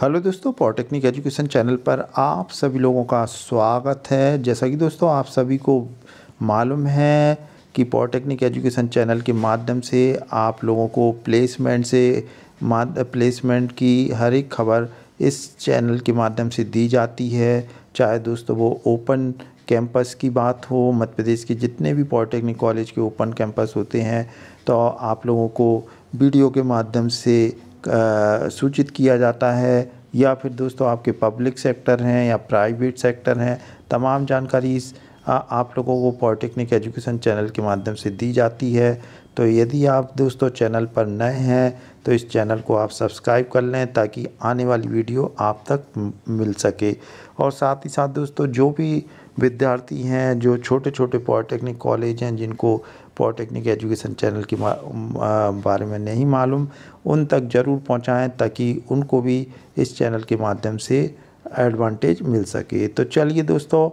hello दोस्तों polytechnic education channel पर आप सभी लोगों का स्वागत है जैसा कि दोस्तों आप सभी को मालूम है कि पॉलिटेक्निक एजुकेशन चैनल के माध्यम से आप लोगों को प्लेसमेंट से प्लेसमेंट की हर एक खबर इस चैनल के माध्यम से दी जाती है चाहे दोस्तों वो ओपन कैंपस की बात हो मध्य प्रदेश के जितने भी पॉलिटेक्निक कॉलेज के ओपन कैंपस होते हैं तो आप लोगों को वीडियो के माध्यम से सूचित किया जाता है या फिर दोस्तों आपके पब्लिक सेक्टर हैं या प्राइवेट सेक्टर हैं तमाम जानकारी इस आप लोगों को पॉलिटेक्निक एजुकेशन चैनल के माध्यम से दी जाती है तो यदि आप दोस्तों चैनल पर नए हैं तो इस चैनल को आप सब्सक्राइब कर लें ताकि आने वाली वीडियो आप तक मिल सके और साथ ही साथ दोस्तों जो भी विद्यार्थी हैं जो छोटे छोटे पॉलिटेक्निक कॉलेज हैं जिनको पॉलिटेक्निक एजुकेशन चैनल के बारे में नहीं मालूम उन तक ज़रूर पहुंचाएं ताकि उनको भी इस चैनल के माध्यम से एडवांटेज मिल सके तो चलिए दोस्तों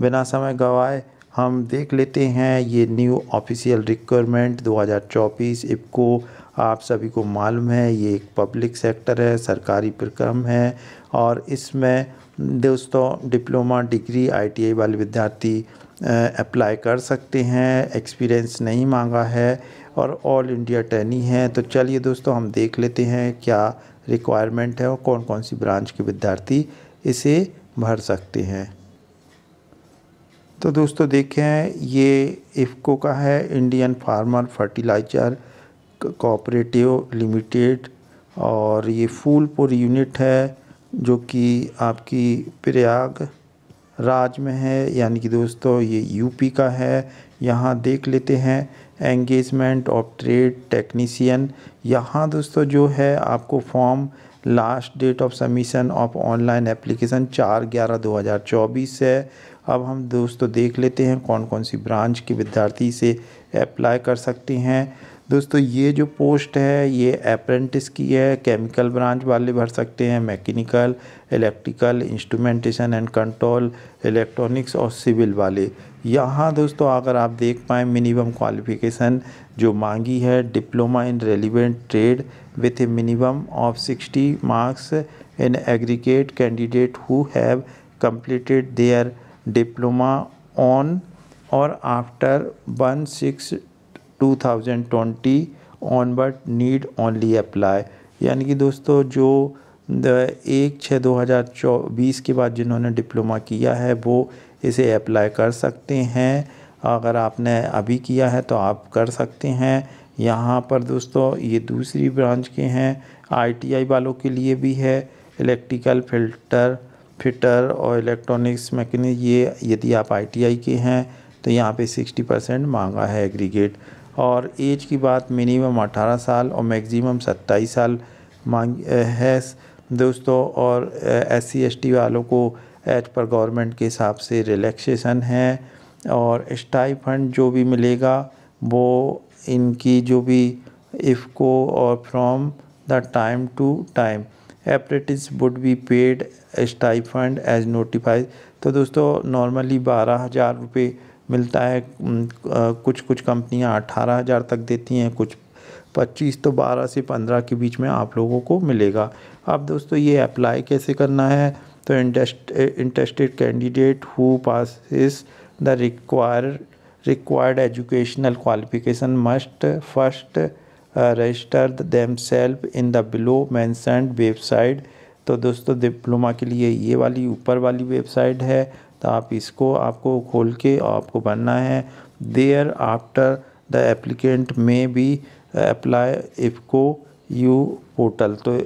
बिना समय गवाए हम देख लेते हैं ये न्यू ऑफिशियल रिक्वायरमेंट 2024 इपको आप सभी को मालूम है ये एक पब्लिक सेक्टर है सरकारी प्रक्रम है और इसमें दोस्तों डिप्लोमा डिग्री आईटीआई वाले विद्यार्थी अप्लाई कर सकते हैं एक्सपीरियंस नहीं मांगा है और ऑल इंडिया टैनी है तो चलिए दोस्तों हम देख लेते हैं क्या रिक्वायरमेंट है और कौन कौन सी ब्रांच के विद्यार्थी इसे भर सकते हैं तो दोस्तों देखें ये इफ़को का है Indian farmer fertiliser cooperative limited और ये फूलपुर यूनिट है जो कि आपकी प्रयाग राज में है यानी कि दोस्तों ये यूपी का है यहाँ देख लेते हैं एंगेजमेंट ऑफ ट्रेड टेक्नीसियन यहाँ दोस्तों जो है आपको form last date of submission of online application चार ग्यारह दो हज़ार चौबीस है अब हम दोस्तों देख लेते हैं कौन कौन सी ब्रांच के विद्यार्थी से अप्लाई कर सकते हैं दोस्तों ये जो पोस्ट है ये अप्रेंटिस की है केमिकल ब्रांच वाले भर सकते हैं mechanical electrical instrumentation and control electronics और सिविल वाले यहाँ दोस्तों अगर आप देख पाएँ मिनिमम क्वालिफिकेशन जो मांगी है diploma in relevant trade with a minimum of sixty marks in aggregate candidate who have completed their diploma on or after one six 2020 onward need only apply यानी कि दोस्तों जो एक छः दो हज़ार चौबीस के बाद जिन्होंने डिप्लोमा किया है वो इसे अप्लाई कर सकते हैं अगर आपने अभी किया है तो आप कर सकते हैं यहाँ पर दोस्तों ये दूसरी ब्रांच के हैं आईटीआई वालों के लिए भी है इलेक्ट्रिकल फिल्टर फिटर और इलेक्ट्रॉनिक्स मैकेनिक ये यदि आप आईटीआई के हैं तो यहाँ पे सिक्सटी परसेंट मांगा है एग्रीगेट और एज की बात मिनिमम 18 साल और मैक्सिमम 27 साल मांग है दोस्तों और एस सी वालों को एज पर गवर्नमेंट के हिसाब से रिलैक्सेशन है और स्टाई फंड जो भी मिलेगा वो इनकी जो भी इफ़को और from the time to time apprentice would be paid fund as notified तो दोस्तों नॉर्मली बारह हज़ार रुपये मिलता है कुछ कुछ कंपनियां अट्ठारह हज़ार तक देती हैं कुछ पच्चीस तो बारह से पंद्रह के बीच में आप लोगों को मिलेगा अब दोस्तों ये अप्लाई कैसे करना है तो interested candidate who possess the require required educational qualification must first register them self in the below mentioned website तो दोस्तों डिप्लोमा के लिए ये वाली ऊपर वाली वेबसाइट है तो आप इसको आपको खोल के आपको भरना है thereafter the applicant may be apply IFFCO U portal तो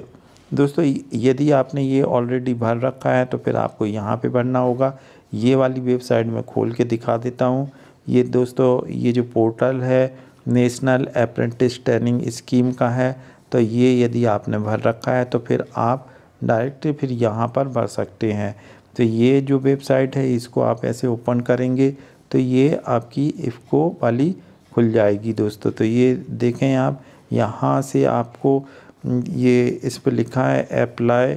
दोस्तों यदि आपने ये ऑलरेडी भर रखा है तो फिर आपको यहाँ पे भरना होगा ये वाली वेबसाइट में खोल के दिखा देता हूँ ये दोस्तों ये जो पोर्टल है नेशनल अप्रेंटिस ट्रेनिंग स्कीम का है तो ये यदि आपने भर रखा है तो फिर आप डायरेक्ट फिर यहाँ पर भर सकते हैं तो ये जो वेबसाइट है इसको आप ऐसे ओपन करेंगे तो ये आपकी इफ़को वाली खुल जाएगी दोस्तों तो ये देखें आप यहाँ से आपको ये इस पर लिखा है अप्लाई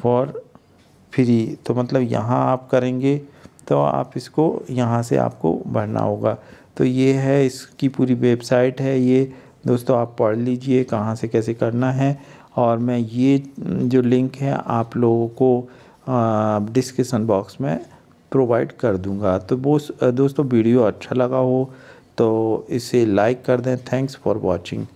फॉर फ्री तो मतलब यहाँ आप करेंगे तो आप इसको यहाँ से आपको भरना होगा तो ये है इसकी पूरी वेबसाइट है ये दोस्तों आप पढ़ लीजिए कहाँ से कैसे करना है और मैं ये जो लिंक है आप लोगों को डिस्क्रिप्सन बॉक्स में प्रोवाइड कर दूंगा तो दोस्तों वीडियो अच्छा लगा हो तो इसे लाइक कर दें थैंक्स फॉर वॉचिंग